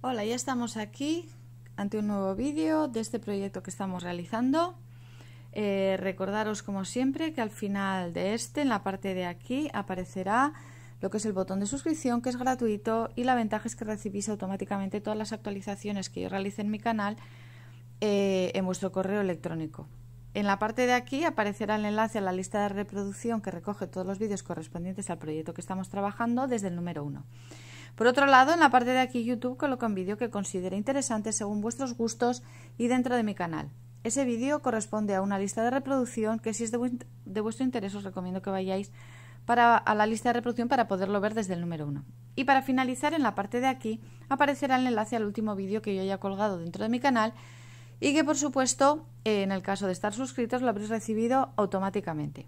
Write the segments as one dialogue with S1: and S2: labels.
S1: Hola, ya estamos aquí ante un nuevo vídeo de este proyecto que estamos realizando. Eh, recordaros como siempre que al final de este, en la parte de aquí, aparecerá lo que es el botón de suscripción que es gratuito y la ventaja es que recibís automáticamente todas las actualizaciones que yo realice en mi canal eh, en vuestro correo electrónico. En la parte de aquí aparecerá el enlace a la lista de reproducción que recoge todos los vídeos correspondientes al proyecto que estamos trabajando desde el número 1. Por otro lado, en la parte de aquí YouTube coloco un vídeo que considere interesante según vuestros gustos y dentro de mi canal. Ese vídeo corresponde a una lista de reproducción que si es de, vuestro interés os recomiendo que vayáis para, a la lista de reproducción para poderlo ver desde el número 1. Y para finalizar, en la parte de aquí aparecerá el enlace al último vídeo que yo haya colgado dentro de mi canal y que por supuesto, en el caso de estar suscritos, lo habréis recibido automáticamente.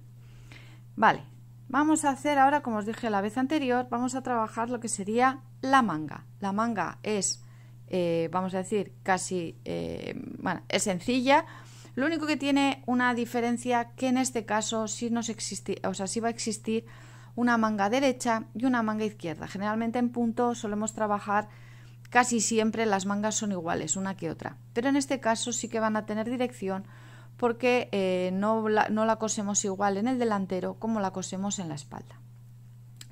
S1: Vale, Vamos a hacer ahora, como os dije la vez anterior, vamos a trabajar lo que sería la manga. La manga es, eh, vamos a decir, casi, eh, bueno, es sencilla. Lo único que tiene una diferencia que en este caso sí nos existe, o sea, sí va a existir una manga derecha y una manga izquierda. Generalmente en punto solemos trabajar casi siempre las mangas son iguales una que otra, pero en este caso sí que van a tener dirección porque eh, no, la, no la cosemos igual en el delantero como la cosemos en la espalda.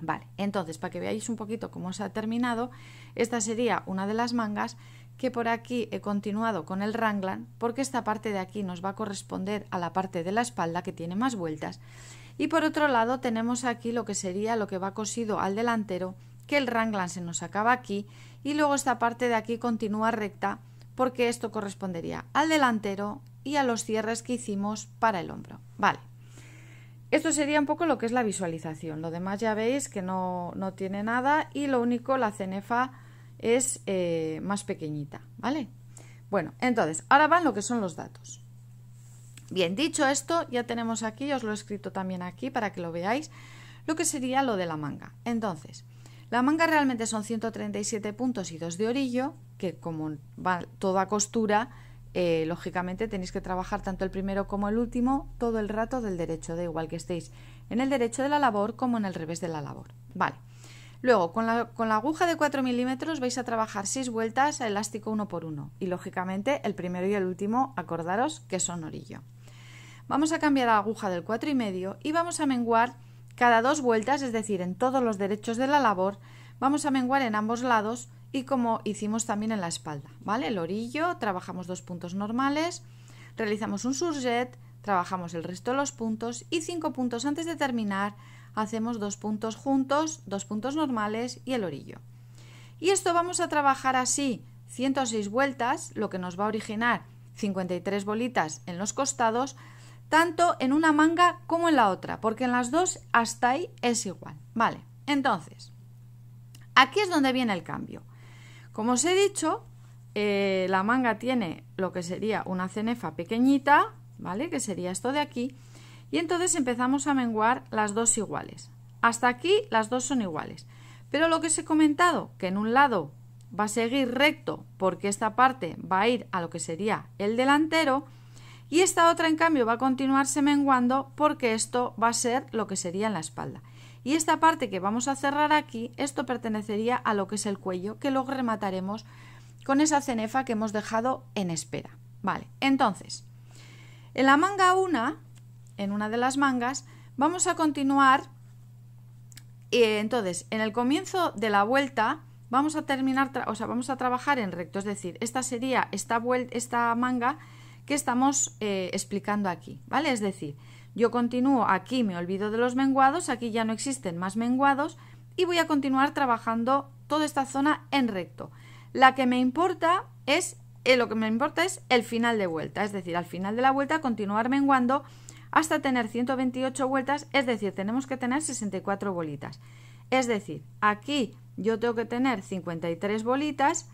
S1: Vale, entonces para que veáis un poquito cómo se ha terminado, esta sería una de las mangas que por aquí he continuado con el ranglan porque esta parte de aquí nos va a corresponder a la parte de la espalda que tiene más vueltas y por otro lado tenemos aquí lo que sería lo que va cosido al delantero que el ranglan se nos acaba aquí y luego esta parte de aquí continúa recta porque esto correspondería al delantero y a los cierres que hicimos para el hombro. Vale. Esto sería un poco lo que es la visualización. Lo demás ya veis que no, tiene nada y lo único, la cenefa es eh, más pequeñita, ¿vale? Bueno, entonces, ahora van lo que son los datos. Bien, dicho esto, ya tenemos aquí, os lo he escrito también aquí para que lo veáis, lo que sería lo de la manga. Entonces, la manga realmente son 137 puntos y 2 de orillo, que como va toda costura, eh, lógicamente tenéis que trabajar tanto el primero como el último todo el rato del derecho, da igual que estéis en el derecho de la labor como en el revés de la labor. Vale. Luego, con la, aguja de 4 milímetros vais a trabajar 6 vueltas a elástico uno por uno y lógicamente el primero y el último, acordaros que son orillo. Vamos a cambiar la aguja del 4 y medio y vamos a menguar cada dos vueltas, es decir, en todos los derechos de la labor, vamos a menguar en ambos lados y como hicimos también en la espalda, ¿vale? El orillo, trabajamos dos puntos normales, realizamos un surjet, trabajamos el resto de los puntos y cinco puntos antes de terminar hacemos dos puntos juntos, dos puntos normales y el orillo. Y esto vamos a trabajar así 106 vueltas, lo que nos va a originar 53 bolitas en los costados, tanto en una manga como en la otra, porque en las dos hasta ahí es igual, ¿vale? Entonces, aquí es donde viene el cambio. Como os he dicho, eh, la manga tiene lo que sería una cenefa pequeñita, ¿vale? Que sería esto de aquí. Y entonces empezamos a menguar las dos iguales. Hasta aquí las dos son iguales. Pero lo que os he comentado, que en un lado va a seguir recto porque esta parte va a ir a lo que sería el delantero y esta otra en cambio va a continuarse menguando porque esto va a ser lo que sería en la espalda. Y esta parte que vamos a cerrar aquí, esto pertenecería a lo que es el cuello, que luego remataremos con esa cenefa que hemos dejado en espera. Vale, entonces, en la manga 1, en una de las mangas, vamos a continuar. entonces, en el comienzo de la vuelta, vamos a terminar, o sea, vamos a trabajar en recto, es decir, esta sería esta, vuelta, esta manga que estamos eh, explicando aquí, ¿vale? Es decir, yo continúo aquí, me olvido de los menguados, aquí ya no existen más menguados y voy a continuar trabajando toda esta zona en recto. La que me importa es eh, lo que me importa es el final de vuelta, es decir, al final de la vuelta continuar menguando hasta tener 128 vueltas, es decir, tenemos que tener 64 bolitas. Es decir, aquí yo tengo que tener 53 bolitas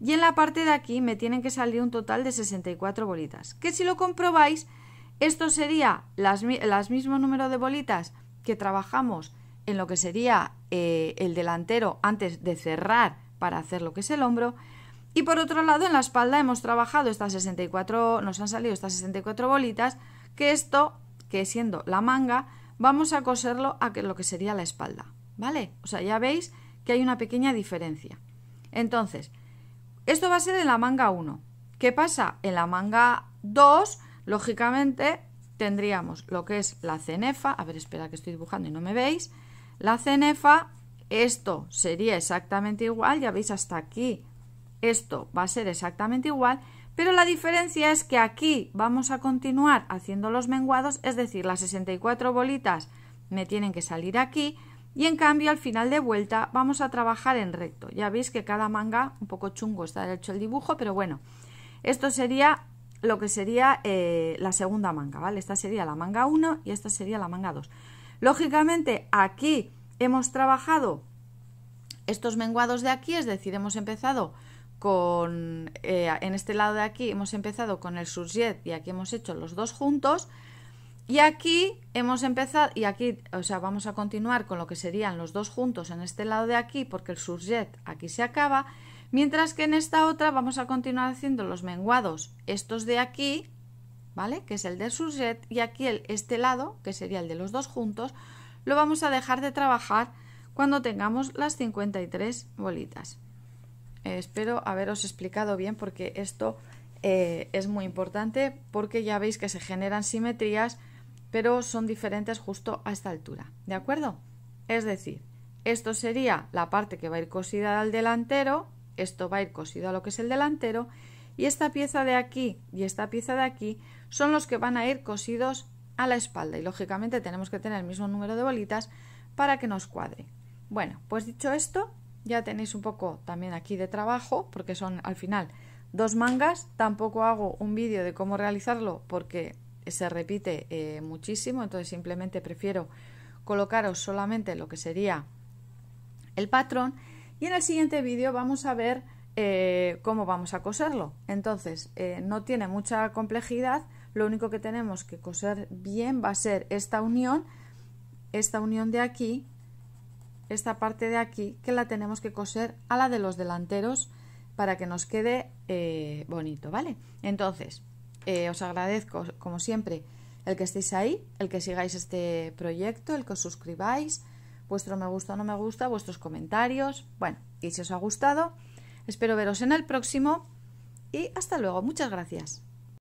S1: y en la parte de aquí me tienen que salir un total de 64 bolitas. Que si lo comprobáis, esto sería las, mismo número de bolitas que trabajamos en lo que sería eh, el delantero antes de cerrar para hacer lo que es el hombro. Y por otro lado, en la espalda hemos trabajado estas 64, nos han salido estas 64 bolitas, que esto, que siendo la manga, vamos a coserlo a lo que sería la espalda, ¿vale? O sea, ya veis que hay una pequeña diferencia. Entonces, esto va a ser en la manga 1. ¿Qué pasa? En la manga 2 Lógicamente tendríamos lo que es la cenefa, a ver, espera que estoy dibujando y no me veis, la cenefa, esto sería exactamente igual, ya veis hasta aquí, esto va a ser exactamente igual, pero la diferencia es que aquí vamos a continuar haciendo los menguados, es decir, las 64 bolitas me tienen que salir aquí y en cambio al final de vuelta vamos a trabajar en recto. Ya veis que cada manga, un poco chungo está hecho el dibujo, pero bueno, esto sería lo que sería eh, la segunda manga, ¿vale? Esta sería la manga 1 y esta sería la manga 2. Lógicamente, aquí hemos trabajado estos menguados de aquí, es decir, hemos empezado con, eh, en este lado de aquí hemos empezado con el surjet y aquí hemos hecho los dos juntos. Y aquí hemos empezado, y aquí, o sea, vamos a continuar con lo que serían los dos juntos en este lado de aquí, porque el surjet aquí se acaba. Mientras que en esta otra vamos a continuar haciendo los menguados, estos de aquí, ¿vale? Que es el del surset, y aquí el, este lado, que sería el de los dos juntos, lo vamos a dejar de trabajar cuando tengamos las 53 bolitas. Eh, espero haberos explicado bien porque esto eh, es muy importante porque ya veis que se generan simetrías pero son diferentes justo a esta altura, ¿de acuerdo? Es decir, esto sería la parte que va a ir cosida al delantero esto va a ir cosido a lo que es el delantero, y esta pieza de aquí y esta pieza de aquí son los que van a ir cosidos a la espalda y lógicamente tenemos que tener el mismo número de bolitas para que nos cuadre. Bueno, pues dicho esto, ya tenéis un poco también aquí de trabajo porque son al final dos mangas, tampoco hago un vídeo de cómo realizarlo porque se repite eh, muchísimo, entonces simplemente prefiero colocaros solamente lo que sería el patrón y en el siguiente vídeo vamos a ver eh, cómo vamos a coserlo. Entonces, eh, no tiene mucha complejidad, lo único que tenemos que coser bien va a ser esta unión, esta unión de aquí, esta parte de aquí, que la tenemos que coser a la de los delanteros para que nos quede eh, bonito, ¿vale? Entonces, os agradezco, como siempre, el que estéis ahí, el que sigáis este proyecto, el que os suscribáis, vuestro me gusta o no me gusta, vuestros comentarios. Bueno, y si os ha gustado, espero veros en el próximo y hasta luego. Muchas gracias.